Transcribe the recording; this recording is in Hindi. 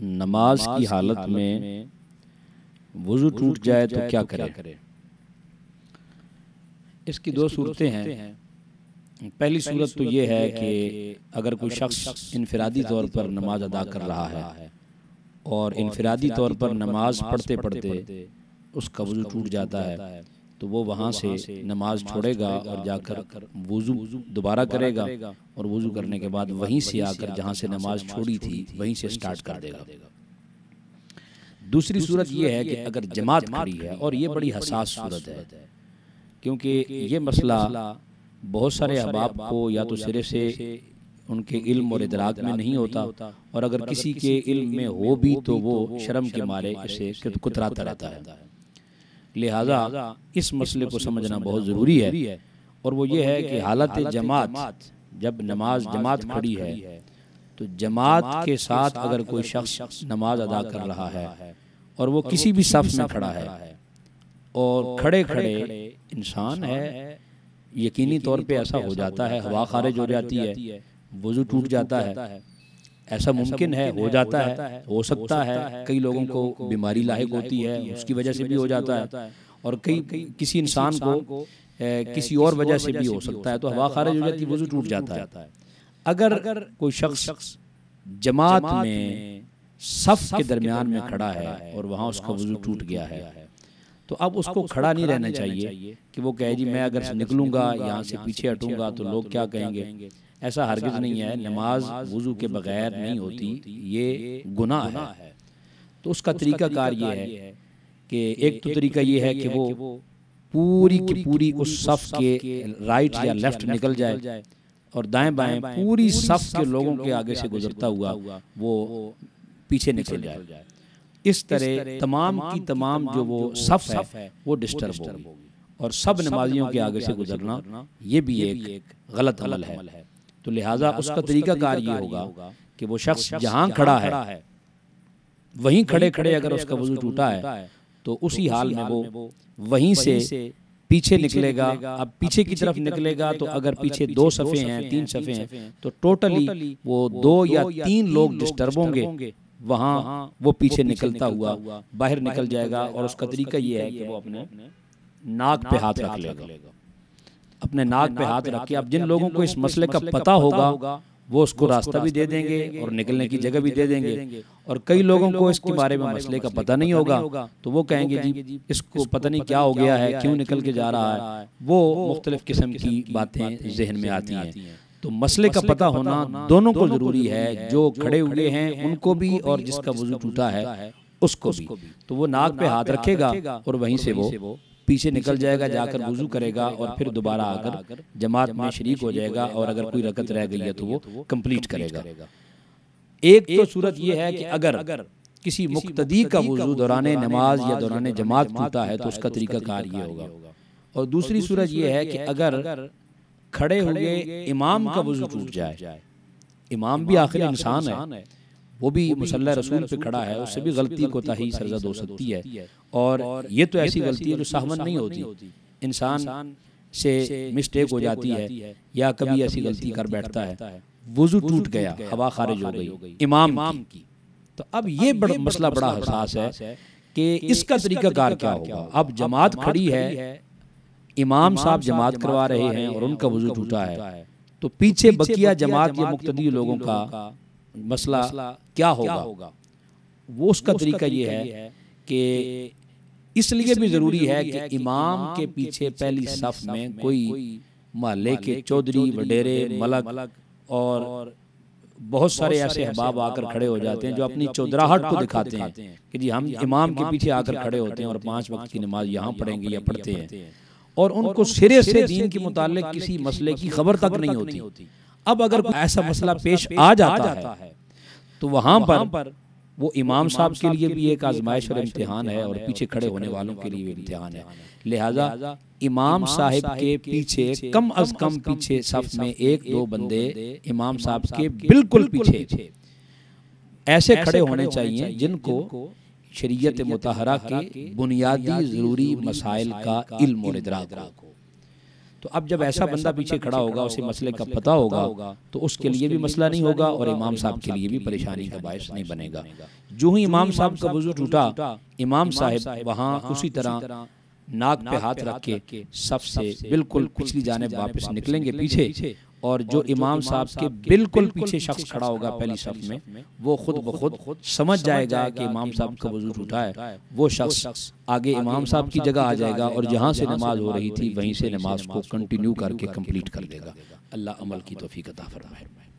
नमाज की हालत में वज़ू टूट जाए तो, तो क्या करें इसकी दो सूरतें हैं पहली सूरत तो, तो ये है कि अगर कोई शख्स इनफरादी तौर पर नमाज अदा कर रहा है और इनफरादी तौर पर नमाज पढ़ते पढ़ते उसका वज़ू टूट जाता है तो वो वहाँ तो से नमाज छोड़ेगा और जाकर वज़ू दोबारा करेगा और वज़ू करने के बाद वहीं से आकर जहाँ से नमाज छोड़ी थी वहीं से स्टार्ट कर देगा दूसरी सूरत यह है कि अगर जमात खड़ी है और ये बड़ी हसास सूरत है क्योंकि ये मसला बहुत सारे अहबाब को या तो, तो सिरे से उनके इल्म और इदराक में नहीं होता और अगर किसी के इल्म में हो भी तो, तो वो शर्म के मारे इसे कुतराता रहता है लिहाजा इस मसले को समझना बहुत ज़रूरी है और वो ये है कि हालत जमात जब नमाज जमात खड़ी है तो जमात के साथ अगर कोई शख्स नमाज अदा कर रहा है और वो किसी भी सफ में खड़ा है और खड़े खड़े इंसान है यकीनी तौर पे ऐसा हो जाता है हवा खारिज हो जाती है वजू टूट जाता है ऐसा मुमकिन है हो जाता है हो सकता है कई लोगों को बीमारी लाक होती है उसकी वजह से भी हो जाता है और कई किसी इंसान को किसी और वजह से भी हो सकता है तो हवा तो खारिज हो जाती है वजू टूट जाता है अगर कोई शख्स जमात में सफ के दरमियान में खड़ा है और वहाँ उसका वजू टूट गया है तो अब उसको, उसको खड़ा नहीं रहना चाहिए कि वो कहे जी मैं अगर निकलूंगा यहाँ से पीछे हटूंगा तो, तो लोग क्या कहेंगे ऐसा हरगिज नहीं है नमाज वजू के बगैर नहीं होती ये गुनाह है तो उसका तो तरीका कार ये है कि एक तो, तो तरीका ये है कि वो पूरी की पूरी उस सफ़ के राइट या लेफ्ट निकल जाए और दाएं बाएं पूरी सफ के लोगों के आगे से गुजरता हुआ वो पीछे निकल जाए इस तरह तमाम की तमाम जो वो सफ़ है वो डिस्टर्ब होगी और सब नमाजियों के आगे से गुजरना ये भी एक गलत अमल है तो लिहाजा उसका तरीका कार ये होगा कि वो शख्स जहाँ खड़ा है वहीं खड़े खड़े अगर उसका वजू टूटा है तो, तो उसी हाल में वो वहीं से पीछे निकलेगा अब पीछे की तरफ निकलेगा तो अगर पीछे दो सफ़े हैं तीन सफ़े तो हैं तो टोटली वो दो या तीन लोग डिस्टर्ब होंगे वहाँ वो पीछे निकलता हुआ बाहर निकल जाएगा और उसका तरीका ये है कि वो अपने नाक पे हाथ रख लेगा अपने नाक पे हाथ रख के अब जिन लोगों को इस मसले का पता होगा वो उसको रास्ता भी दे देंगे और निकलने की जगह भी दे देंगे और कई लोगों को इसके बारे में मसले का पता नहीं होगा तो, तो वो कहेंगे जी इसको पता नहीं क्या हो गया है क्यों निकल के जा रहा है वो मुख्तलिफ़ किस्म की बातें जहन में आती हैं तो मसले का पता होना दोनों को ज़रूरी है जो खड़े हुए हैं उनको भी और जिसका वजू टूटा है उसको भी तो वो नाक तो पे हाथ रखेगा और वहीं से वो पीछे निकल जाएगा जाकर वजू करेगा और फिर दोबारा आकर जमात में शरीक हो जाएगा और अगर कोई रकत रह गई है तो, तो वो कम्प्लीट करेगा एक तो, तो सूरत यह है कि अगर किसी मुख्तदी का वजू दौरान नमाज या दौरान जमात टूटा है तो उसका तरीका कार ये होगा और दूसरी सूरत यह है कि अगर खड़े हुए इमाम का वजू टूट जाए इमाम भी आखिर इंसान है वो भी मुसल रसूल पे खड़ा है उससे भी गलती कोताही सरजद हो सकती है और ये तो, तो ऐसी गलती है जो सहमन नहीं होती इंसान से मिस्टेक हो जाती है या कभी ऐसी गलती कर बैठता है वजू टूट गया हवा खारिज हो गई इमाम की तो अब ये बड़, मसला बड़ा एहसास है कि इसका तरीका कार क्या होगा अब जमात खड़ी है इमाम साहब जमात करवा रहे हैं और उनका वजू टूटा है तो पीछे बकिया जमात या मुख्तदी लोगों का मसला क्या होगा वो उसका तरीका ये है कि इसलिए भी ज़रूरी है कि इमाम के पीछे पहली सफ में कोई महल्ले के चौधरी वडेरे मलक और बहुत सारे ऐसे अहबाब आकर खड़े हो जाते हैं जो अपनी चौधराहट को दिखाते हैं कि जी हम इमाम के पीछे आकर खड़े होते हैं और पांच वक्त की नमाज यहाँ पढ़ेंगे या पढ़ते हैं और उनको सिरे से दीन के मुतालिक किसी मसले की खबर तक नहीं होती अब अगर ऐसा मसला पेश आ जाता है तो वहां पर वो इमाम साहब के लिए भी एक आजमाइश और इम्तिहान है और पीछे खड़े होने वालों के लिए भी इम्तिहान है लिहाजा इमाम साहब के पीछे कम अज कम पीछे सफ में एक दो बंदे इमाम साहब के बिल्कुल पीछे ऐसे खड़े होने चाहिए जिनको शरीयत मतहरा के बुनियादी ज़रूरी मसाइल का इल्म और इदराक हो तो अब जब ऐसा बंदा पीछे खड़ा होगा उसे मसले का पता होगा तो, तो उसके लिए भी मसला नहीं होगा और इमाम साहब के लिए भी परेशानी का बायस नहीं बनेगा जो ही इमाम साहब का वजू टूटा इमाम साहब वहाँ उसी तरह नाक पे हाथ रख के सबसे बिल्कुल पिछली जाने वापस निकलेंगे पीछे और जो इमाम साहब के बिल्कुल पीछे शख्स खड़ा होगा पहली सफ में वो खुद ब खुद समझ जाएगा कि इमाम साहब का वजू उठा है वो शख्स आगे इमाम साहब की जगह आ जाएगा और जहाँ से नमाज हो रही थी वहीं से नमाज को कंटिन्यू करके कम्प्लीट कर देगा अल्लाह अमल की तोफ़ी का फरमाए